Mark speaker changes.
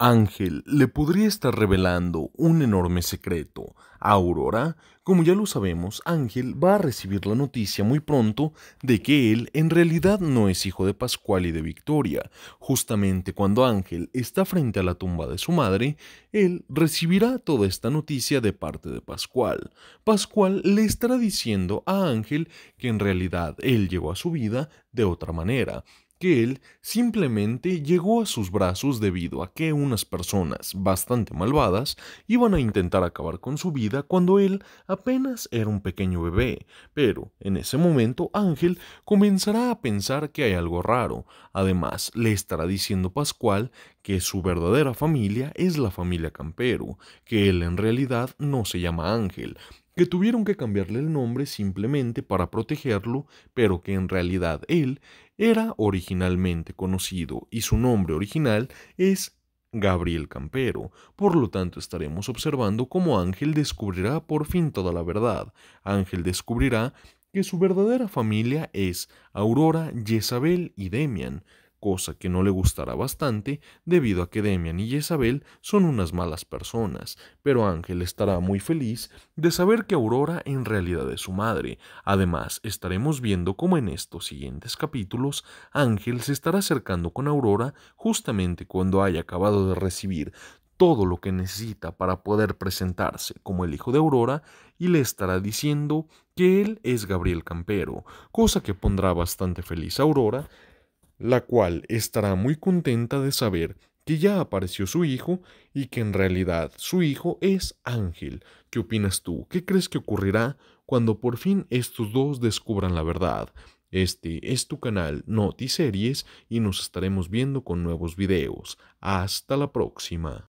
Speaker 1: Ángel le podría estar revelando un enorme secreto. A Aurora, como ya lo sabemos, Ángel va a recibir la noticia muy pronto de que él en realidad no es hijo de Pascual y de Victoria. Justamente cuando Ángel está frente a la tumba de su madre, él recibirá toda esta noticia de parte de Pascual. Pascual le estará diciendo a Ángel que en realidad él llegó a su vida de otra manera, él simplemente llegó a sus brazos debido a que unas personas bastante malvadas iban a intentar acabar con su vida cuando él apenas era un pequeño bebé. Pero en ese momento Ángel comenzará a pensar que hay algo raro. Además, le estará diciendo Pascual que su verdadera familia es la familia Campero, que él en realidad no se llama Ángel, que tuvieron que cambiarle el nombre simplemente para protegerlo, pero que en realidad él era originalmente conocido y su nombre original es Gabriel Campero. Por lo tanto, estaremos observando cómo Ángel descubrirá por fin toda la verdad. Ángel descubrirá que su verdadera familia es Aurora, Jezabel y Demian, cosa que no le gustará bastante debido a que Demian y Isabel son unas malas personas, pero Ángel estará muy feliz de saber que Aurora en realidad es su madre. Además, estaremos viendo cómo en estos siguientes capítulos Ángel se estará acercando con Aurora justamente cuando haya acabado de recibir todo lo que necesita para poder presentarse como el hijo de Aurora y le estará diciendo que él es Gabriel Campero, cosa que pondrá bastante feliz a Aurora, la cual estará muy contenta de saber que ya apareció su hijo y que en realidad su hijo es Ángel. ¿Qué opinas tú? ¿Qué crees que ocurrirá cuando por fin estos dos descubran la verdad? Este es tu canal Notiseries y nos estaremos viendo con nuevos videos. Hasta la próxima.